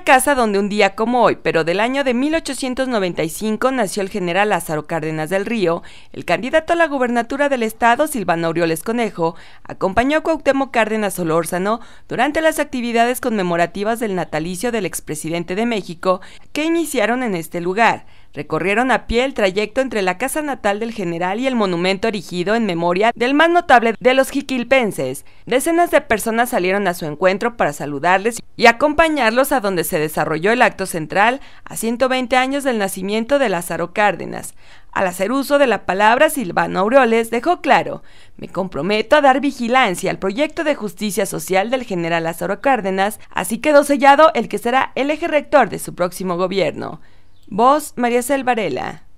casa donde un día como hoy, pero del año de 1895, nació el general Lázaro Cárdenas del Río, el candidato a la gubernatura del estado, Silvano Aureoles Conejo, acompañó a Cuauhtémoc Cárdenas Olórzano durante las actividades conmemorativas del natalicio del expresidente de México que iniciaron en este lugar. Recorrieron a pie el trayecto entre la casa natal del general y el monumento erigido en memoria del más notable de los jiquilpenses. Decenas de personas salieron a su encuentro para saludarles y acompañarlos a donde se desarrolló el acto central a 120 años del nacimiento de Lázaro Cárdenas. Al hacer uso de la palabra, Silvano Aureoles dejó claro, me comprometo a dar vigilancia al proyecto de justicia social del general Lázaro Cárdenas, así quedó sellado el que será el eje rector de su próximo gobierno. Voz María Selvarela.